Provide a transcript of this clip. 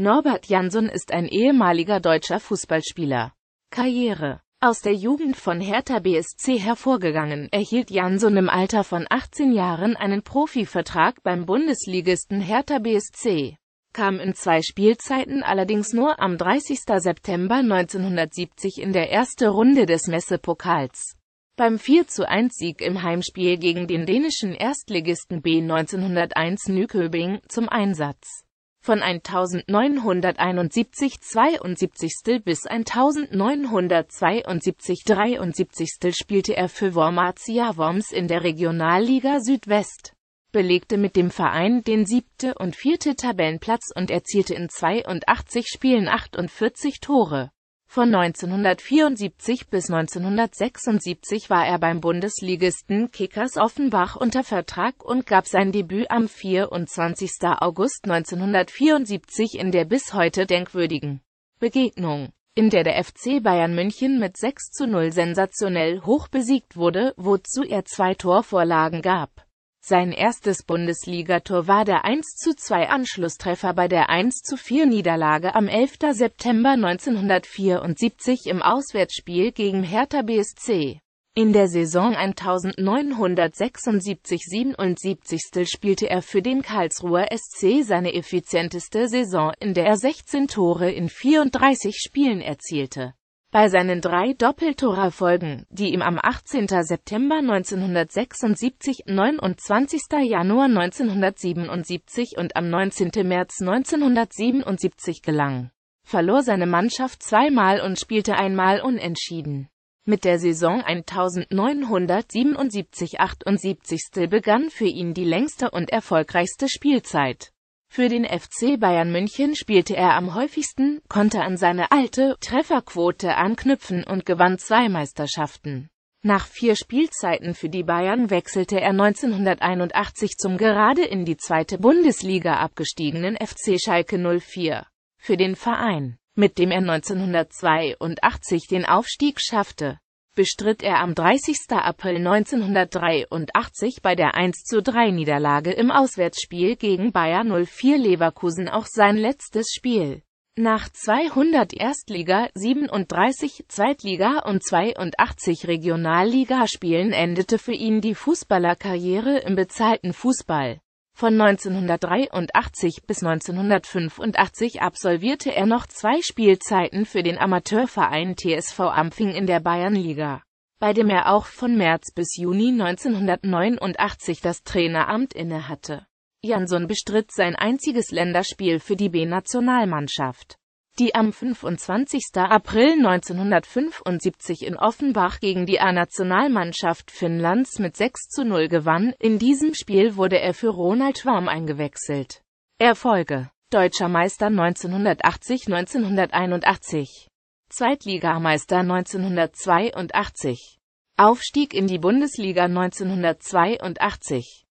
Norbert Jansson ist ein ehemaliger deutscher Fußballspieler. Karriere Aus der Jugend von Hertha BSC hervorgegangen, erhielt Jansson im Alter von 18 Jahren einen Profivertrag beim Bundesligisten Hertha BSC, kam in zwei Spielzeiten allerdings nur am 30. September 1970 in der erste Runde des Messepokals. Beim 4 1 Sieg im Heimspiel gegen den dänischen Erstligisten B 1901 Nykøbing zum Einsatz von 1971 72. bis 1972 73. spielte er für Wormatia Worms in der Regionalliga Südwest, belegte mit dem Verein den siebte und vierte Tabellenplatz und erzielte in 82 Spielen 48 Tore. Von 1974 bis 1976 war er beim Bundesligisten Kickers Offenbach unter Vertrag und gab sein Debüt am 24. August 1974 in der bis heute denkwürdigen Begegnung, in der der FC Bayern München mit 6 zu 0 sensationell hoch besiegt wurde, wozu er zwei Torvorlagen gab. Sein erstes Bundesligator war der 1 2 Anschlusstreffer bei der 1 4 Niederlage am 11. September 1974 im Auswärtsspiel gegen Hertha BSC. In der Saison 1976-77 spielte er für den Karlsruher SC seine effizienteste Saison, in der er 16 Tore in 34 Spielen erzielte. Bei seinen drei Doppeltorerfolgen, die ihm am 18. September 1976, 29. Januar 1977 und am 19. März 1977 gelang, verlor seine Mannschaft zweimal und spielte einmal unentschieden. Mit der Saison 1977-78 begann für ihn die längste und erfolgreichste Spielzeit. Für den FC Bayern München spielte er am häufigsten, konnte an seine alte Trefferquote anknüpfen und gewann zwei Meisterschaften. Nach vier Spielzeiten für die Bayern wechselte er 1981 zum gerade in die zweite Bundesliga abgestiegenen FC Schalke 04. Für den Verein, mit dem er 1982 den Aufstieg schaffte bestritt er am 30. April 1983 bei der 1 zu 3 niederlage im Auswärtsspiel gegen Bayer 04 Leverkusen auch sein letztes Spiel. Nach 200 Erstliga-, 37 Zweitliga- und 82 Regionalligaspielen endete für ihn die Fußballerkarriere im bezahlten Fußball. Von 1983 bis 1985 absolvierte er noch zwei Spielzeiten für den Amateurverein TSV Ampfing in der Bayernliga, bei dem er auch von März bis Juni 1989 das Traineramt innehatte. Jansson bestritt sein einziges Länderspiel für die B-Nationalmannschaft die am 25. April 1975 in Offenbach gegen die A-Nationalmannschaft Finnlands mit 6 zu 0 gewann. In diesem Spiel wurde er für Ronald Schwarm eingewechselt. Erfolge Deutscher Meister 1980-1981 Zweitligameister 1982 Aufstieg in die Bundesliga 1982